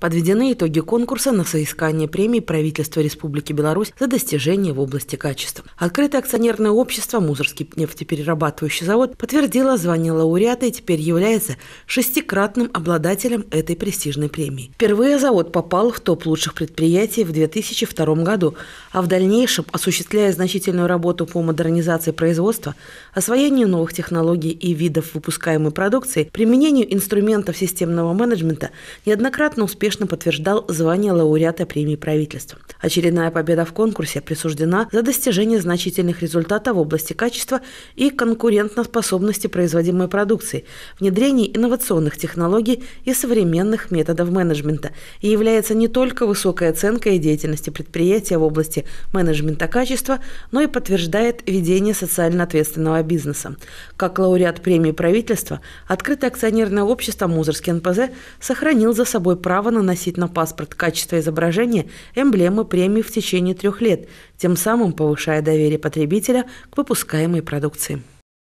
Подведены итоги конкурса на соискание премии правительства Республики Беларусь за достижения в области качества. Открытое акционерное общество «Музырский нефтеперерабатывающий завод» подтвердило звание лауреата и теперь является шестикратным обладателем этой престижной премии. Впервые завод попал в топ лучших предприятий в 2002 году, а в дальнейшем, осуществляя значительную работу по модернизации производства, освоению новых технологий и видов выпускаемой продукции, применению инструментов системного менеджмента, неоднократно успешно успешно подтверждал звание лауреата премии правительства. Очередная победа в конкурсе присуждена за достижение значительных результатов в области качества и конкурентоспособности производимой продукции, внедрении инновационных технологий и современных методов менеджмента и является не только высокой оценкой деятельности предприятия в области менеджмента качества, но и подтверждает ведение социально ответственного бизнеса. Как лауреат премии правительства, открытое акционерное общество «Музырский НПЗ» сохранил за собой право на наносить на паспорт качество изображения эмблемы премии в течение трех лет, тем самым повышая доверие потребителя к выпускаемой продукции.